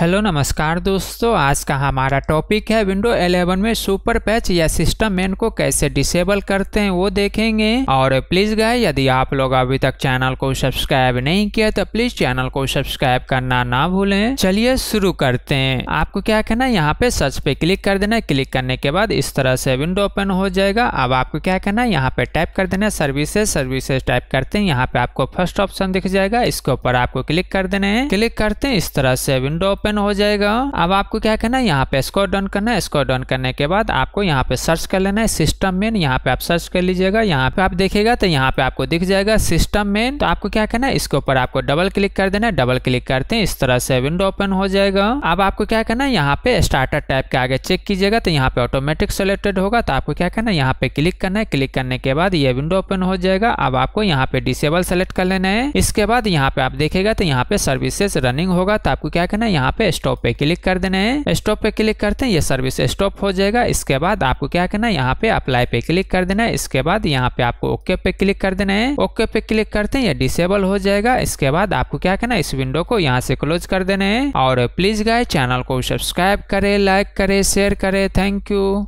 hello नमस्कार दोस्तों आज का हमारा टॉपिक है विंडो 11 में सुपर पैच या सिस्टम मेन को कैसे डिसेबल करते हैं वो देखेंगे और प्लीज गाय यदि आप लोग अभी तक चैनल को सब्सक्राइब नहीं किया तो प्लीज चैनल को सब्सक्राइब करना ना भूलें चलिए शुरू करते हैं आपको क्या कहना है यहाँ पे सर्च पे क्लिक कर देना क्लिक करने के बाद इस तरह से विंडो ओपन हो जाएगा अब आपको क्या कहना है यहाँ पे टाइप कर देना सर्विसेज सर्विसेज टाइप करते हैं यहाँ पे आपको फर्स्ट ऑप्शन दिख जाएगा इसके ऊपर आपको क्लिक कर देना है क्लिक करते हैं इस तरह से विंडो ओपन हो जाएगा अब आपको क्या करना है यहाँ पे स्कोर डाउन करना है स्कोर डाउन करने के बाद आपको यहाँ पे सर्च कर लेना है सिस्टम मेन यहाँ पे आप सर्च कर लीजिएगा यहाँ पे आप देखेगा तो यहाँ पे आपको दिख जाएगा सिस्टम मेन तो आपको क्या करना है इसके ऊपर आपको डबल क्लिक कर देना है डबल क्लिक करते हैं इस तरह से विंडो ओपन हो जाएगा अब आपको क्या करना है यहाँ पे स्टार्टर टाइप के आगे चेक कीजिएगा तो यहाँ पे ऑटोमेटिक सेलेक्टेड होगा तो आपको क्या करना है यहाँ पे क्लिक करना है क्लिक करने के बाद ये विंडो ओपन हो जाएगा अब आपको यहाँ पे डिसेबल सेलेक्ट कर लेना है इसके बाद यहाँ पे आप देखेगा तो यहाँ पे सर्विसेस रनिंग होगा तो आपको क्या करना है यहाँ पे स्टॉप पे क्लिक कर देना है स्टॉप पे क्लिक करते हैं ये सर्विस स्टॉप हो जाएगा इसके बाद आपको क्या करना है यहाँ पे अप्लाई पे क्लिक कर देना है इसके बाद यहाँ पे आपको ओके पे क्लिक कर देना है ओके पे क्लिक करते हैं ये डिसेबल हो जाएगा इसके बाद आपको क्या करना है इस विंडो को यहाँ से क्लोज कर देना है और प्लीज गाय चैनल को सब्सक्राइब करे लाइक करे शेयर करे थैंक यू